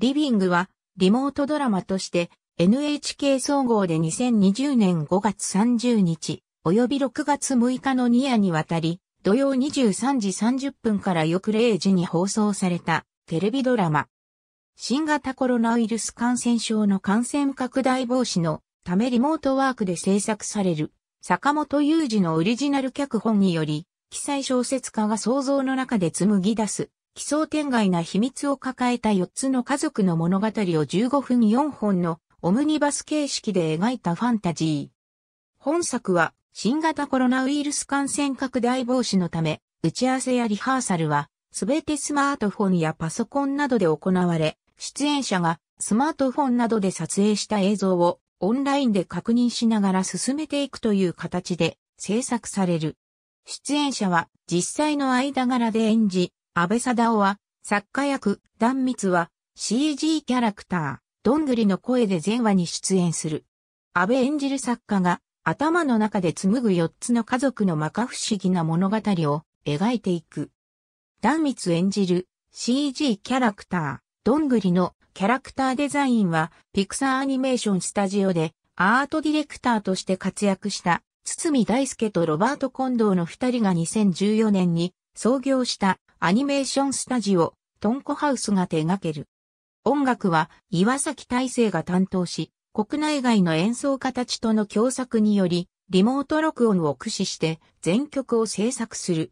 リビングはリモートドラマとして NHK 総合で2020年5月30日及び6月6日の2夜にわたり土曜23時30分から翌0時に放送されたテレビドラマ。新型コロナウイルス感染症の感染拡大防止のためリモートワークで制作される坂本雄二のオリジナル脚本により記載小説家が想像の中で紡ぎ出す奇想天外な秘密を抱えた4つの家族の物語を15分4本のオムニバス形式で描いたファンタジー。本作は新型コロナウイルス感染拡大防止のため、打ち合わせやリハーサルはすべてスマートフォンやパソコンなどで行われ、出演者がスマートフォンなどで撮影した映像をオンラインで確認しながら進めていくという形で制作される。出演者は実際の間柄で演じ、安倍貞夫は、作家役、断密は、CG キャラクター、どんぐりの声で前話に出演する。安倍演じる作家が、頭の中で紡ぐ4つの家族の摩訶不思議な物語を描いていく。断密演じる CG キャラクター、どんぐりのキャラクターデザインは、ピクサーアニメーションスタジオでアートディレクターとして活躍した、堤大輔とロバート・コンドーの2人が2014年に創業したアニメーションスタジオ、トンコハウスが手掛ける。音楽は岩崎大成が担当し、国内外の演奏家たちとの共作により、リモート録音を駆使して全曲を制作する。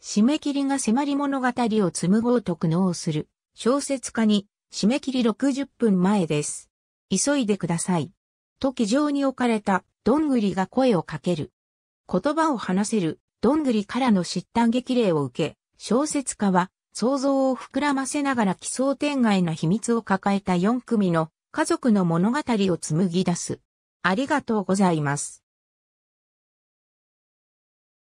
締め切りが迫り物語を紡ごうと苦悩する小説家に締め切り60分前です。急いでください。と気上に置かれたどんぐりが声をかける。言葉を話せるどんぐりからの失端激励を受け、小説家は想像を膨らませながら奇想天外な秘密を抱えた4組の家族の物語を紡ぎ出す。ありがとうございます。